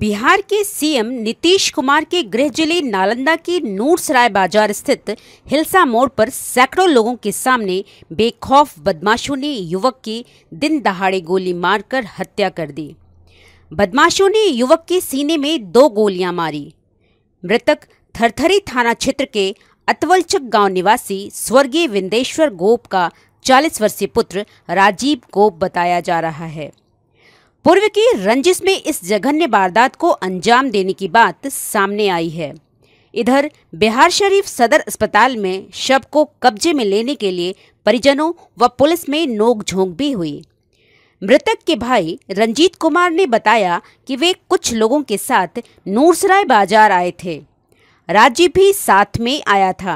बिहार के सीएम नीतीश कुमार के गृह जिले नालंदा की नूरसराय बाजार स्थित हिलसा मोड़ पर सैकड़ों लोगों के सामने बेखौफ बदमाशों ने युवक की दिन दहाड़े गोली मारकर हत्या कर दी बदमाशों ने युवक के सीने में दो गोलियां मारी मृतक थरथरी थाना क्षेत्र के अतवलचक गांव निवासी स्वर्गीय विंदेश्वर गोप का 40 वर्षीय पुत्र राजीव गोप बताया जा रहा है पूर्व की रंजिश में इस जघन्य वारदात को अंजाम देने की बात सामने आई है इधर बिहार शरीफ सदर अस्पताल में शव को कब्जे में लेने के लिए परिजनों व पुलिस में नोकझोंक भी हुई मृतक के भाई रंजीत कुमार ने बताया कि वे कुछ लोगों के साथ नूरसराय बाजार आए थे राजीव भी साथ में आया था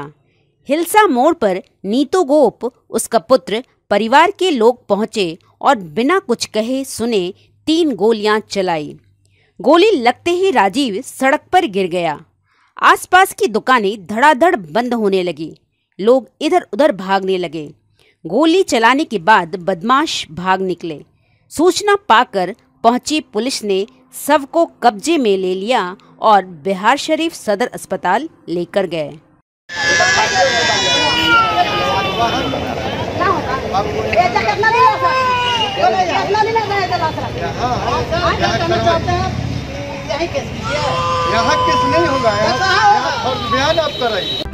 हिलसा मोड़ पर नीतू गोप उसका पुत्र परिवार के लोग पहुंचे और बिना कुछ कहे सुने तीन गोलियां चलाई गोली लगते ही राजीव सड़क पर गिर गया आसपास की दुकानें धड़ाधड़ बंद होने लगी लोग इधर उधर भागने लगे गोली चलाने के बाद बदमाश भाग निकले सूचना पाकर पहुंची पुलिस ने सब को कब्जे में ले लिया और बिहार शरीफ सदर अस्पताल लेकर गए यहाँ किस नहीं होगा यहाँ फर्ज बयान आप कराइए